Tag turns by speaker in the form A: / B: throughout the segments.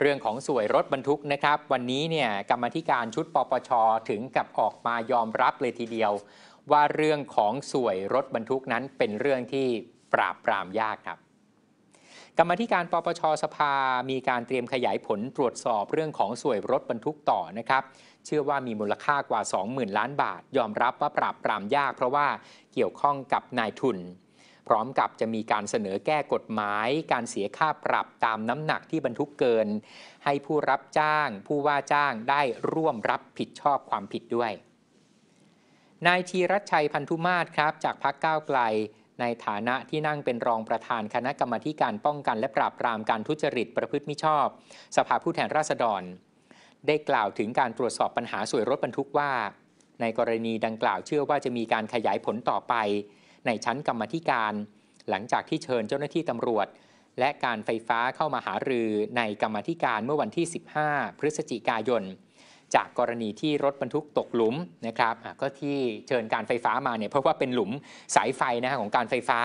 A: เรื่องของสวยรถบรรทุกนะครับ วันนี้เนี่ยกรรมธิการชุดปปช ถึงกับออกมายอมรับเลยทีเดียว ว่าเรื่องของสวยรถบรรทุกนั้นเป็นเรื่องที่ปราบปรามยากครับกรรมธิการปปชสภามีการเตรียมขยายผลตรวจสอบเรื่องของสวยรถบรรทุกต่อนะครับเชื่อว่ามีมูลค่ากว่า20,000 ล้านบาท ยอมรับว่าปราบปรามยาก เพราะว่าเกี่ยวข้องกับนายทุนพร้อมกับจะมีการเสนอแก้กฎหมายการเสียค่าปรับตามน้ำหนักที่บรรทุกเกิน ให้ผู้รับจ้าง ผู้ว่าจ้างได้ร่วมรับผิดชอบความผิดด้วย นายธีรัชชัยพันธุมาศครับ จากพรรคก้าวไกล ในฐานะที่นั่งเป็นรองประธานคณะกรรมการป้องกันและปราบปรามการทุจริตประพฤติมิชอบ สภาผู้แทนราษฎร ได้กล่าวถึงการตรวจสอบปัญหาสวยรถบรรทุกว่า ในกรณีดังกล่าวเชื่อว่าจะมีการขยายผลต่อไปในชั้นกรรมธิการหลังจากที่เชิญเจ้าหน้าที่ตำรวจ และการไฟฟ้าเข้ามาหารือในกรรมธิการเมื่อวันที่ 15 พฤศจิกายน จากกรณีที่รถบรรทุกตกหลุมนะครับก็ที่เชิญการไฟฟ้ามาเนี่ยเพราะว่าเป็นหลุมสายไฟนะฮะของการไฟฟ้า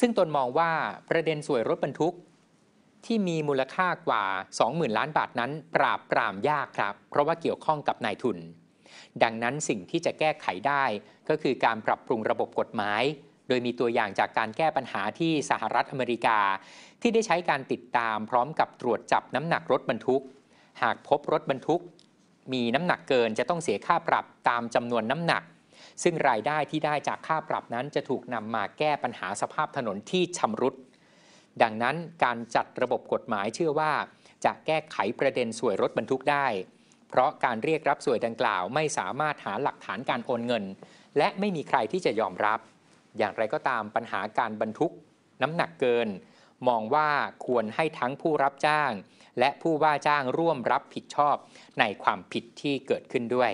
A: ซึ่งตนมองว่าประเด็นสวยรถบรรทุกที่มีมูลค่ากว่า 20,000 ล้านบาทนั้นปราบปรามยากครับ เพราะว่าเกี่ยวข้องกับนายทุนดังนั้นสิ่งที่จะแก้ไขได้ ก็คือการปรับปรุงระบบกฎหมาย โดยมีตัวอย่างจากการแก้ปัญหาที่สหรัฐอเมริกา ที่ได้ใช้การติดตามพร้อมกับตรวจจับน้ำหนักรถบรรทุก หากพบรถบรรทุก มีน้ำหนักเกินจะต้องเสียค่าปรับตามจำนวนน้ำหนัก ซึ่งรายได้ที่ได้จากค่าปรับนั้นจะถูกนำมาแก้ปัญหาสภาพถนนที่ชำรุด ดังนั้นการจัดระบบกฎหมายเชื่อว่าจะแก้ไขประเด็นสวยรถบรรทุกได้เพราะการเรียกรับสวยดังกล่าวไม่สามารถหาหลักฐานการโอนเงิน และไม่มีใครที่จะยอมรับ อย่างไรก็ตามปัญหาการบรรทุก น้ำหนักเกิน มองว่าควรให้ทั้งผู้รับจ้าง และผู้ว่าจ้างร่วมรับผิดชอบในความผิดที่เกิดขึ้นด้วย